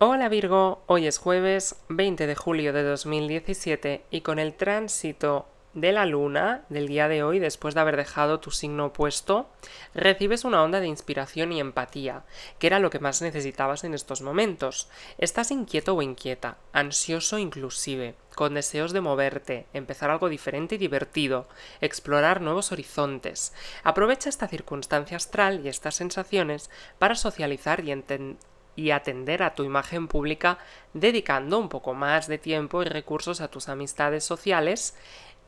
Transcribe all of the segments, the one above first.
Hola Virgo, hoy es jueves 20 de julio de 2017 y con el tránsito de la luna del día de hoy, después de haber dejado tu signo opuesto, recibes una onda de inspiración y empatía, que era lo que más necesitabas en estos momentos. Estás inquieto o inquieta, ansioso inclusive, con deseos de moverte, empezar algo diferente y divertido, explorar nuevos horizontes. Aprovecha esta circunstancia astral y estas sensaciones para socializar y entender y atender a tu imagen pública dedicando un poco más de tiempo y recursos a tus amistades sociales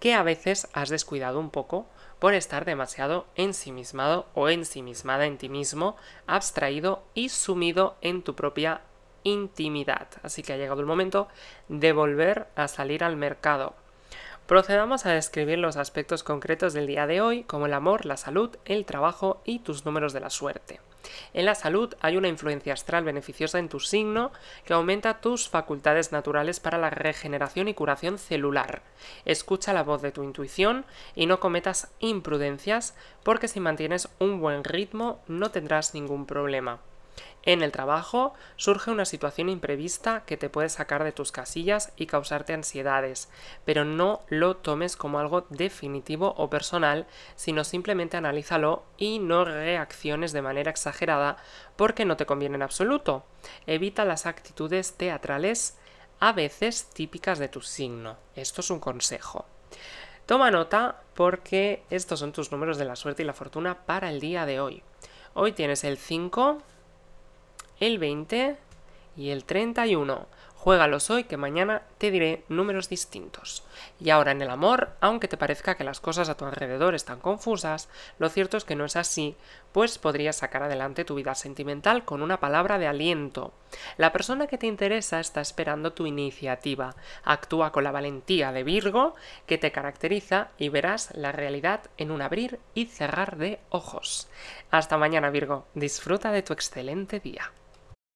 que a veces has descuidado un poco por estar demasiado ensimismado o ensimismada en ti mismo, abstraído y sumido en tu propia intimidad. Así que ha llegado el momento de volver a salir al mercado. Procedamos a describir los aspectos concretos del día de hoy, como el amor, la salud, el trabajo y tus números de la suerte. En la salud hay una influencia astral beneficiosa en tu signo que aumenta tus facultades naturales para la regeneración y curación celular. Escucha la voz de tu intuición y no cometas imprudencias porque si mantienes un buen ritmo no tendrás ningún problema. En el trabajo surge una situación imprevista que te puede sacar de tus casillas y causarte ansiedades, pero no lo tomes como algo definitivo o personal, sino simplemente analízalo y no reacciones de manera exagerada porque no te conviene en absoluto. Evita las actitudes teatrales a veces típicas de tu signo. Esto es un consejo. Toma nota porque estos son tus números de la suerte y la fortuna para el día de hoy. Hoy tienes el 5, el 20 y el 31. Juégalos hoy que mañana te diré números distintos. Y ahora en el amor, aunque te parezca que las cosas a tu alrededor están confusas, lo cierto es que no es así, pues podrías sacar adelante tu vida sentimental con una palabra de aliento. La persona que te interesa está esperando tu iniciativa. Actúa con la valentía de Virgo que te caracteriza y verás la realidad en un abrir y cerrar de ojos. Hasta mañana Virgo, disfruta de tu excelente día.